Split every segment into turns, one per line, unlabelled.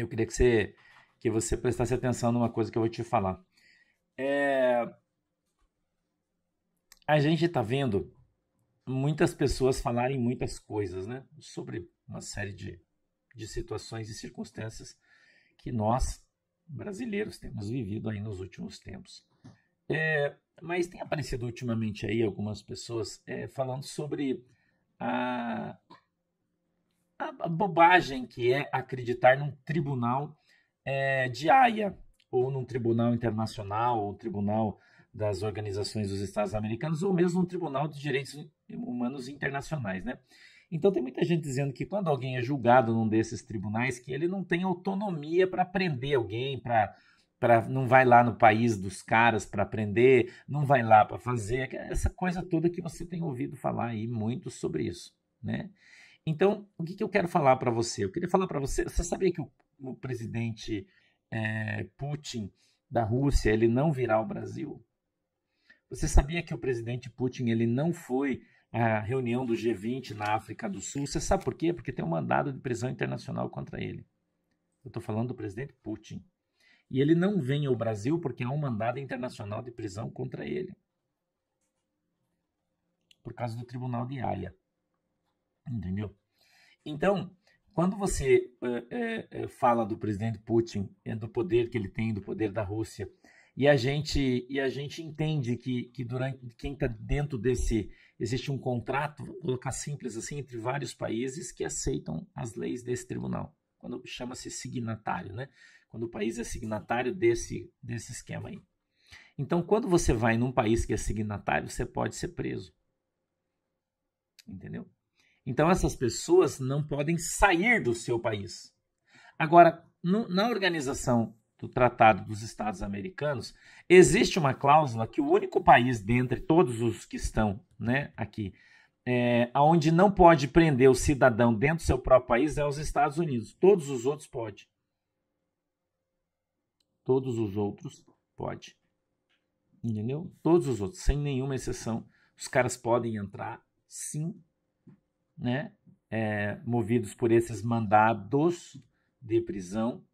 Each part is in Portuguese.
eu queria que você, que você prestasse atenção numa coisa que eu vou te falar. É... A gente está vendo muitas pessoas falarem muitas coisas, né? Sobre uma série de, de situações e circunstâncias que nós, brasileiros, temos vivido aí nos últimos tempos. É, mas tem aparecido ultimamente aí algumas pessoas é, falando sobre a, a bobagem que é acreditar num tribunal é, de Haia, ou num tribunal internacional, ou tribunal das organizações dos Estados Americanos, ou mesmo um tribunal de direitos humanos internacionais, né? Então tem muita gente dizendo que quando alguém é julgado num desses tribunais, que ele não tem autonomia para prender alguém, para para não vai lá no país dos caras para aprender, não vai lá para fazer é essa coisa toda que você tem ouvido falar aí muito sobre isso, né? Então, o que, que eu quero falar para você? Eu queria falar para você. Você sabia que o, o presidente é, Putin da Rússia ele não virá ao Brasil? Você sabia que o presidente Putin ele não foi à reunião do G20 na África do Sul? Você sabe por quê? Porque tem um mandado de prisão internacional contra ele. Eu estou falando do presidente Putin. E ele não vem ao Brasil porque há um mandado internacional de prisão contra ele. Por causa do Tribunal de Haia. Entendeu? Então, quando você é, é, fala do presidente Putin, do poder que ele tem, do poder da Rússia, e a gente, e a gente entende que, que durante quem está dentro desse. Existe um contrato, vou colocar simples assim, entre vários países que aceitam as leis desse tribunal. Quando chama-se signatário, né? Quando o país é signatário desse, desse esquema aí. Então, quando você vai num país que é signatário, você pode ser preso. Entendeu? Então, essas pessoas não podem sair do seu país. Agora, no, na organização do Tratado dos Estados Americanos, existe uma cláusula que o único país dentre todos os que estão né, aqui, é, onde não pode prender o cidadão dentro do seu próprio país é os Estados Unidos. Todos os outros podem. Todos os outros pode. Entendeu? Todos os outros, sem nenhuma exceção, os caras podem entrar sim né, é, movidos por esses mandados de prisão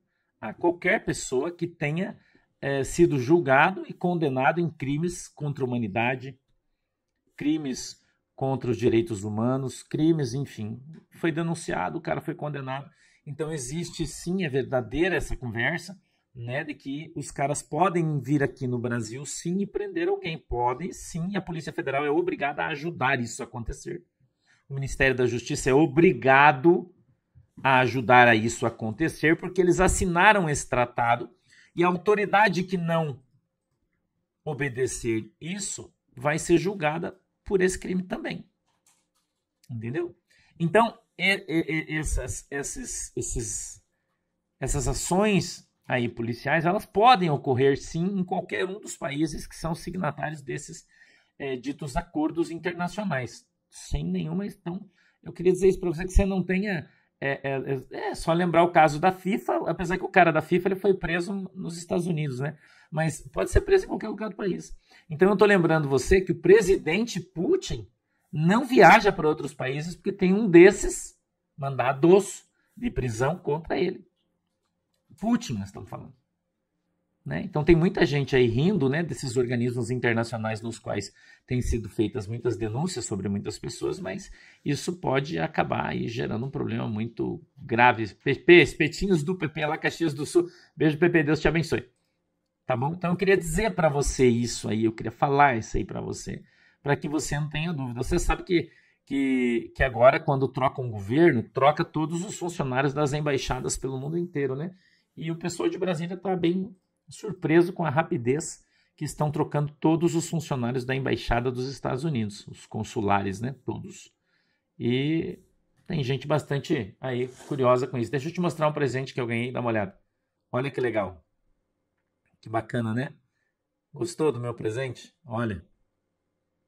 a qualquer pessoa que tenha é, sido julgado e condenado em crimes contra a humanidade, crimes contra os direitos humanos, crimes, enfim. Foi denunciado, o cara foi condenado. Então existe sim, é verdadeira essa conversa, né, de que os caras podem vir aqui no Brasil sim e prender alguém, podem sim, a Polícia Federal é obrigada a ajudar isso a acontecer o Ministério da Justiça é obrigado a ajudar a isso acontecer, porque eles assinaram esse tratado e a autoridade que não obedecer isso vai ser julgada por esse crime também. Entendeu? Então, essas, esses esses essas ações aí policiais, elas podem ocorrer sim em qualquer um dos países que são signatários desses é, ditos acordos internacionais sem nenhuma. Então, eu queria dizer isso para você que você não tenha. É, é, é, é, só lembrar o caso da FIFA, apesar que o cara da FIFA ele foi preso nos Estados Unidos, né? Mas pode ser preso em qualquer lugar do país. Então eu estou lembrando você que o presidente Putin não viaja para outros países porque tem um desses mandados de prisão contra ele. Putin, nós estamos falando. Né? Então tem muita gente aí rindo né, desses organismos internacionais nos quais têm sido feitas muitas denúncias sobre muitas pessoas, mas isso pode acabar aí gerando um problema muito grave. Pepe, espetinhos do Pepe lá, Caxias do Sul. Beijo, Pepe, Deus te abençoe. Tá bom? Então eu queria dizer para você isso aí, eu queria falar isso aí para você, para que você não tenha dúvida. Você sabe que, que, que agora, quando troca um governo, troca todos os funcionários das embaixadas pelo mundo inteiro, né? E o pessoal de Brasília está bem surpreso com a rapidez que estão trocando todos os funcionários da embaixada dos Estados Unidos, os consulares, né? Todos. E tem gente bastante aí curiosa com isso. Deixa eu te mostrar um presente que eu ganhei, dá uma olhada. Olha que legal. Que bacana, né? Gostou do meu presente? Olha.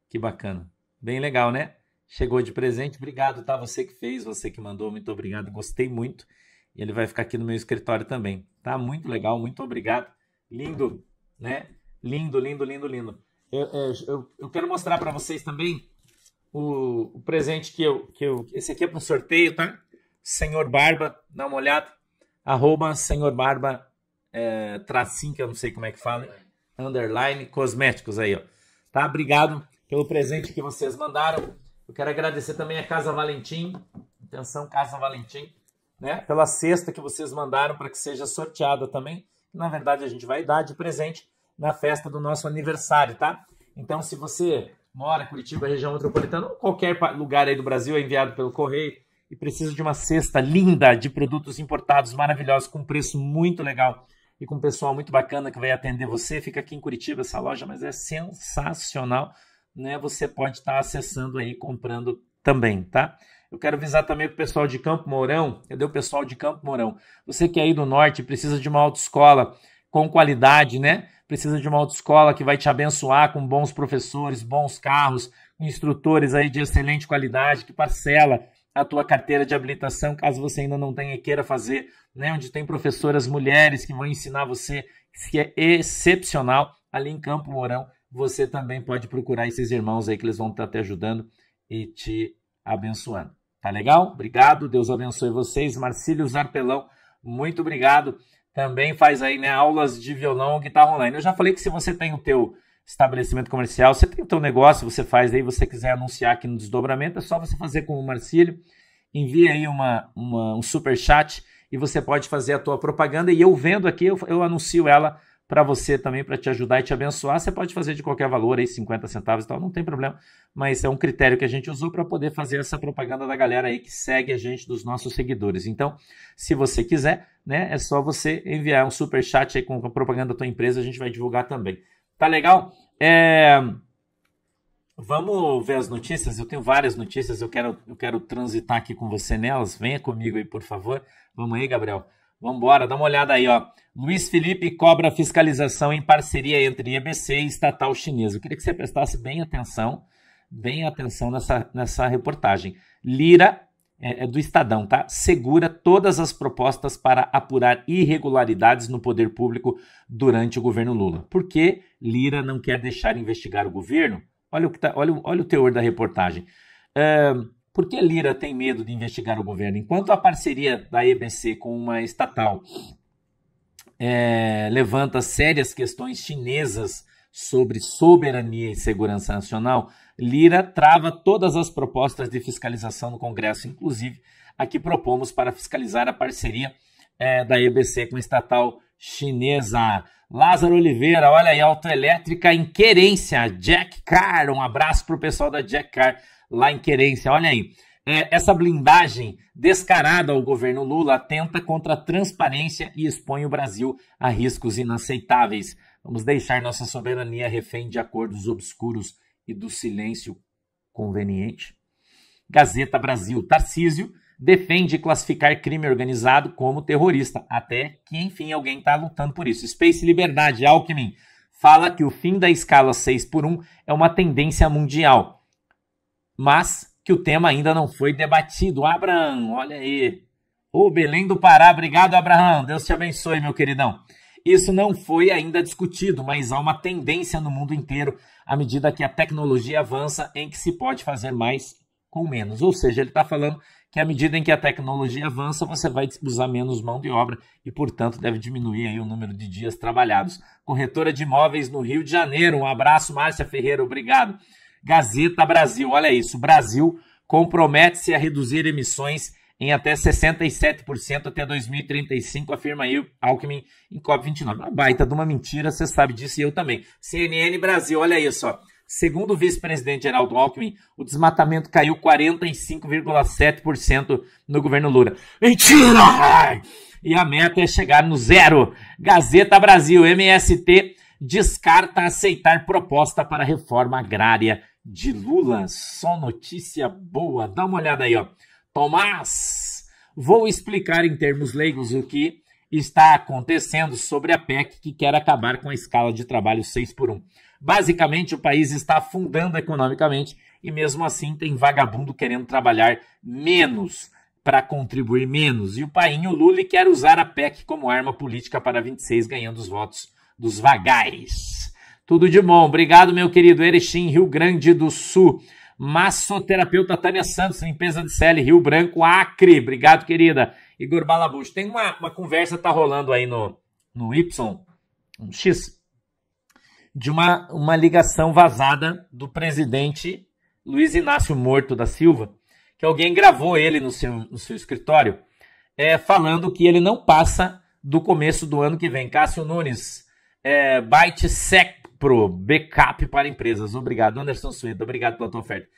Que bacana. Bem legal, né? Chegou de presente. Obrigado, tá? Você que fez, você que mandou, muito obrigado. Gostei muito. E ele vai ficar aqui no meu escritório também. Tá muito legal, muito obrigado. Lindo, né? Lindo, lindo, lindo, lindo. Eu, é, eu, eu quero mostrar para vocês também o, o, presente que eu, que eu. Esse aqui é para um sorteio, tá? Senhor Barba, dá uma olhada. Arroba Senhor Barba, é, tracinho, que eu não sei como é que fala. Underline Cosméticos aí, ó. Tá? Obrigado pelo presente que vocês mandaram. Eu quero agradecer também a Casa Valentim. Atenção, Casa Valentim. Né? Pela cesta que vocês mandaram para que seja sorteada também. Na verdade, a gente vai dar de presente na festa do nosso aniversário, tá? Então, se você mora em Curitiba, região metropolitana, ou qualquer lugar aí do Brasil, é enviado pelo correio e precisa de uma cesta linda de produtos importados maravilhosos com preço muito legal e com um pessoal muito bacana que vai atender você. Fica aqui em Curitiba essa loja, mas é sensacional, né? Você pode estar acessando aí, comprando também, tá? Eu quero avisar também o pessoal de Campo Mourão. Cadê o pessoal de Campo Mourão? Você que é aí do norte precisa de uma autoescola com qualidade, né? Precisa de uma autoescola que vai te abençoar com bons professores, bons carros, instrutores aí de excelente qualidade, que parcela a tua carteira de habilitação, caso você ainda não tenha queira fazer, né? Onde tem professoras mulheres que vão ensinar você, que é excepcional ali em Campo Mourão. Você também pode procurar esses irmãos aí que eles vão estar te ajudando e te abençoando. Tá legal? Obrigado, Deus abençoe vocês. Marcílio Zarpelão, muito obrigado. Também faz aí né, aulas de violão guitarra online. Eu já falei que se você tem o teu estabelecimento comercial, você tem o teu negócio, você faz aí, você quiser anunciar aqui no desdobramento, é só você fazer com o Marcílio. Envie aí uma, uma, um super chat e você pode fazer a tua propaganda. E eu vendo aqui, eu, eu anuncio ela para você também, para te ajudar e te abençoar. Você pode fazer de qualquer valor, aí 50 centavos e tal, não tem problema, mas é um critério que a gente usou para poder fazer essa propaganda da galera aí que segue a gente, dos nossos seguidores. Então, se você quiser, né, é só você enviar um super chat aí com a propaganda da tua empresa, a gente vai divulgar também. Tá legal? É... Vamos ver as notícias? Eu tenho várias notícias, eu quero, eu quero transitar aqui com você nelas. Venha comigo aí, por favor. Vamos aí, Gabriel. Vamos embora, dá uma olhada aí, ó. Luiz Felipe cobra fiscalização em parceria entre IBC e estatal chinesa. Eu queria que você prestasse bem atenção, bem atenção nessa, nessa reportagem. Lira, é, é do Estadão, tá? Segura todas as propostas para apurar irregularidades no poder público durante o governo Lula. Por que Lira não quer deixar investigar o governo? Olha o, que tá, olha, olha o teor da reportagem. Uh, por que Lira tem medo de investigar o governo? Enquanto a parceria da EBC com uma estatal é, levanta sérias questões chinesas sobre soberania e segurança nacional, Lira trava todas as propostas de fiscalização no Congresso, inclusive a que propomos para fiscalizar a parceria é, da EBC com a estatal chinesa. Lázaro Oliveira, olha aí, autoelétrica em querência, Jack Car, um abraço para o pessoal da Jack Car lá em Querência. Olha aí, é, essa blindagem descarada ao governo Lula atenta contra a transparência e expõe o Brasil a riscos inaceitáveis. Vamos deixar nossa soberania refém de acordos obscuros e do silêncio conveniente. Gazeta Brasil, Tarcísio defende classificar crime organizado como terrorista, até que enfim alguém está lutando por isso. Space Liberdade, Alckmin, fala que o fim da escala 6 por 1 é uma tendência mundial mas que o tema ainda não foi debatido. Abraham, olha aí. O Belém do Pará, obrigado, Abraham. Deus te abençoe, meu queridão. Isso não foi ainda discutido, mas há uma tendência no mundo inteiro à medida que a tecnologia avança em que se pode fazer mais com menos. Ou seja, ele está falando que à medida em que a tecnologia avança, você vai usar menos mão de obra e, portanto, deve diminuir aí o número de dias trabalhados. Corretora de imóveis no Rio de Janeiro, um abraço, Márcia Ferreira, obrigado. Gazeta Brasil. Olha isso, Brasil compromete-se a reduzir emissões em até 67% até 2035, afirma aí Alckmin em COP29. Uma baita de uma mentira, você sabe disso e eu também. CNN Brasil, olha isso, ó. Segundo o vice-presidente Geraldo Alckmin, o desmatamento caiu 45,7% no governo Lula. Mentira! E a meta é chegar no zero. Gazeta Brasil, MST descarta aceitar proposta para reforma agrária de Lula, só notícia boa. Dá uma olhada aí, ó. Tomás, vou explicar em termos leigos o que está acontecendo sobre a PEC que quer acabar com a escala de trabalho 6 por 1. Basicamente, o país está afundando economicamente e mesmo assim tem vagabundo querendo trabalhar menos para contribuir menos. E o painho Lula quer usar a PEC como arma política para 26 ganhando os votos dos vagais. Tudo de bom. Obrigado, meu querido Erechim, Rio Grande do Sul. Massoterapeuta Tânia Santos, limpeza de pele, Rio Branco, Acre. Obrigado, querida. Igor Balabucho. Tem uma, uma conversa tá rolando aí no, no Y, um X, de uma, uma ligação vazada do presidente Luiz Inácio Morto da Silva, que alguém gravou ele no seu, no seu escritório, é, falando que ele não passa do começo do ano que vem. Cássio Nunes, é, Byte Sec pro backup para empresas. Obrigado, Anderson Sueta, obrigado pela tua oferta.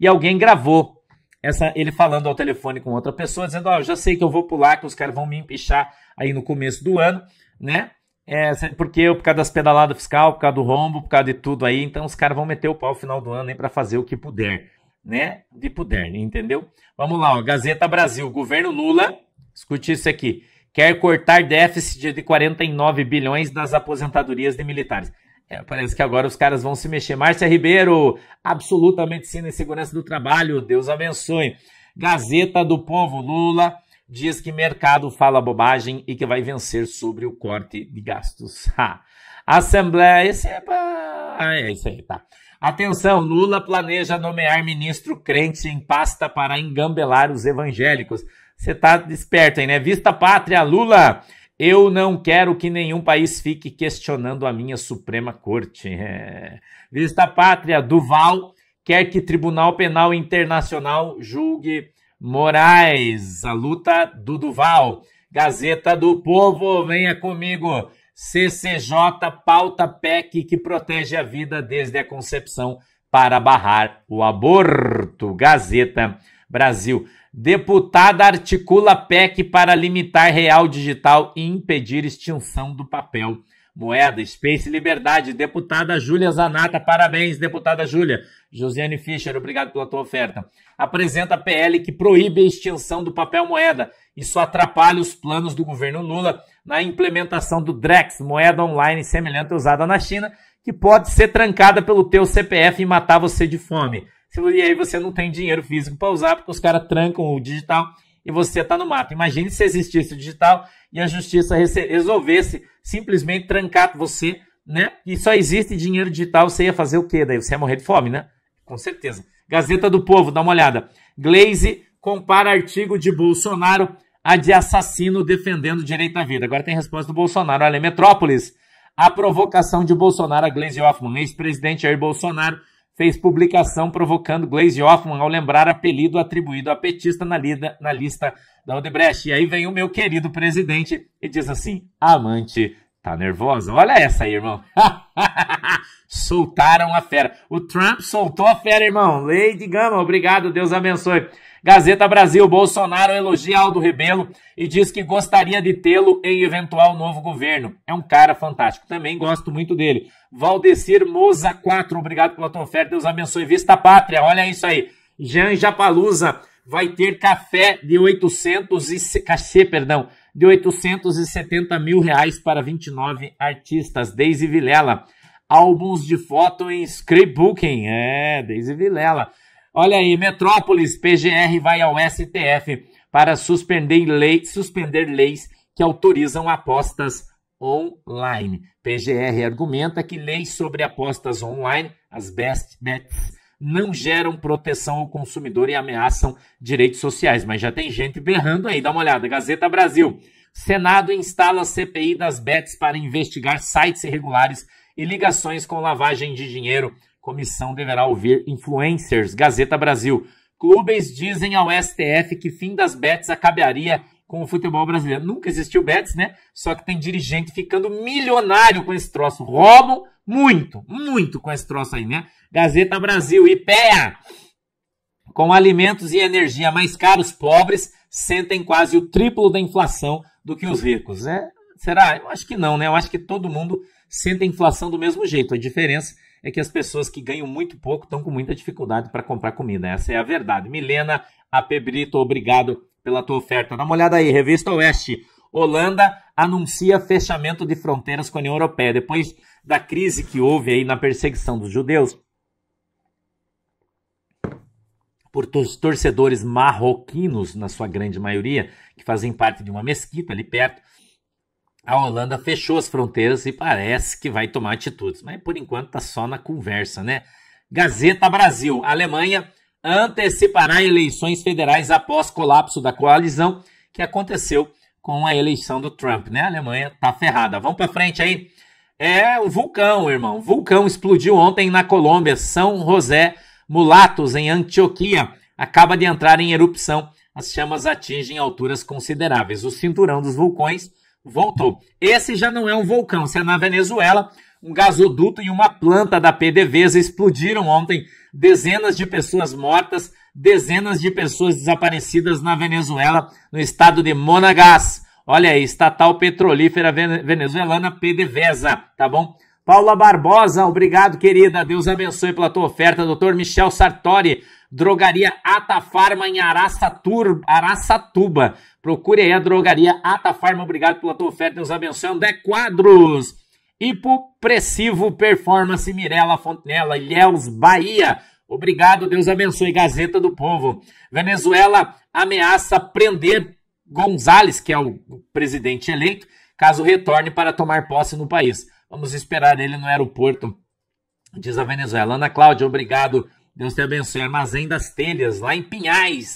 E alguém gravou essa, ele falando ao telefone com outra pessoa, dizendo: Ó, oh, já sei que eu vou pular, que os caras vão me empichar aí no começo do ano, né? É, porque eu, por causa das pedaladas fiscal, por causa do rombo, por causa de tudo aí, então os caras vão meter o pau no final do ano aí para fazer o que puder, né? De puder, entendeu? Vamos lá, ó, Gazeta Brasil, governo Lula, escute isso aqui, quer cortar déficit de 49 bilhões das aposentadorias de militares. É, parece que agora os caras vão se mexer. Márcia Ribeiro, absoluta medicina e segurança do trabalho, Deus abençoe. Gazeta do Povo, Lula diz que mercado fala bobagem e que vai vencer sobre o corte de gastos. Ha. Assembleia, esse é, ah, é isso aí, tá. Atenção, Lula planeja nomear ministro crente em pasta para engambelar os evangélicos. Você tá desperto aí, né? Vista Pátria, Lula eu não quero que nenhum país fique questionando a minha Suprema Corte. É. Vista Pátria, Duval quer que Tribunal Penal Internacional julgue Moraes. A luta do Duval. Gazeta do Povo, venha comigo. CCJ pauta PEC que protege a vida desde a concepção para barrar o aborto. Gazeta Brasil. Deputada articula PEC para limitar real digital e impedir extinção do papel. Moeda, Space Liberdade, deputada Júlia Zanata, parabéns, deputada Júlia. Josiane Fischer, obrigado pela tua oferta. Apresenta PL que proíbe a extinção do papel moeda. Isso atrapalha os planos do governo Lula na implementação do Drex, moeda online semelhante usada na China, que pode ser trancada pelo teu CPF e matar você de fome e aí você não tem dinheiro físico para usar, porque os caras trancam o digital e você está no mato. Imagine se existisse o digital e a justiça resolvesse simplesmente trancar você, né? E só existe dinheiro digital, você ia fazer o quê? Daí você ia morrer de fome, né? Com certeza. Gazeta do Povo, dá uma olhada. Glaze compara artigo de Bolsonaro a de assassino defendendo o direito à vida. Agora tem resposta do Bolsonaro. Olha, Metrópolis. A provocação de Bolsonaro a Glaze Hoffman, ex-presidente Jair Bolsonaro, fez publicação provocando Glaze Hoffman ao lembrar apelido atribuído a petista na, lida, na lista da Odebrecht. E aí vem o meu querido presidente e diz assim: amante. Tá nervosa? Olha essa aí, irmão. Soltaram a fera. O Trump soltou a fera, irmão. Lady Gama, obrigado. Deus abençoe. Gazeta Brasil, Bolsonaro elogia Aldo Rebelo e diz que gostaria de tê-lo em eventual novo governo. É um cara fantástico, também gosto muito dele. Valdecir Moza 4, obrigado pela tua oferta, Deus abençoe. Vista Pátria, olha isso aí. Jean Japalusa vai ter café de 800 e... Cachê, perdão, de 870 mil reais para 29 artistas. Daisy Vilela. Álbuns de foto em scrapbooking. É, Daisy Vilela. Olha aí, Metrópolis, PGR vai ao STF para suspender, lei, suspender leis que autorizam apostas online. PGR argumenta que leis sobre apostas online, as best bets, não geram proteção ao consumidor e ameaçam direitos sociais. Mas já tem gente berrando aí, dá uma olhada. Gazeta Brasil. Senado instala CPI das bets para investigar sites irregulares e ligações com lavagem de dinheiro Comissão deverá ouvir influencers. Gazeta Brasil. Clubes dizem ao STF que fim das bets acabaria com o futebol brasileiro. Nunca existiu bets, né? Só que tem dirigente ficando milionário com esse troço. Roubam muito, muito com esse troço aí, né? Gazeta Brasil, IPEA. Com alimentos e energia mais caros, pobres sentem quase o triplo da inflação do que os ricos. né? será? Eu acho que não, né? Eu acho que todo mundo sente a inflação do mesmo jeito. A diferença é que as pessoas que ganham muito pouco estão com muita dificuldade para comprar comida. Essa é a verdade. Milena Apebrito, obrigado pela tua oferta. Dá uma olhada aí, Revista Oeste. Holanda anuncia fechamento de fronteiras com a União Europeia. Depois da crise que houve aí na perseguição dos judeus por torcedores marroquinos, na sua grande maioria, que fazem parte de uma mesquita ali perto, a Holanda fechou as fronteiras e parece que vai tomar atitudes. Mas por enquanto tá só na conversa, né? Gazeta Brasil. A Alemanha antecipará eleições federais após colapso da coalizão que aconteceu com a eleição do Trump, né? A Alemanha tá ferrada. Vamos para frente aí. É o vulcão, irmão. Vulcão explodiu ontem na Colômbia, São José Mulatos, em Antioquia. Acaba de entrar em erupção. As chamas atingem alturas consideráveis. O cinturão dos vulcões voltou. Esse já não é um vulcão, isso é na Venezuela. Um gasoduto e uma planta da PDVSA explodiram ontem. Dezenas de pessoas mortas, dezenas de pessoas desaparecidas na Venezuela, no estado de Monagas. Olha aí, estatal petrolífera venezuelana PDVSA, tá bom? Paula Barbosa, obrigado, querida. Deus abençoe pela tua oferta. Doutor Michel Sartori, Drogaria Atafarma em Araçatuba. Procure aí a Drogaria Atafarma. Obrigado pela tua oferta. Deus abençoe. André Quadros, Hipopressivo Performance Mirella Fontenella, Ilhéus, Bahia. Obrigado, Deus abençoe. Gazeta do Povo. Venezuela ameaça prender Gonzales, que é o presidente eleito, caso retorne para tomar posse no país. Vamos esperar ele no aeroporto, diz a Venezuela. Ana Cláudia, obrigado. Deus te abençoe. Armazém das Telhas, lá em Pinhais.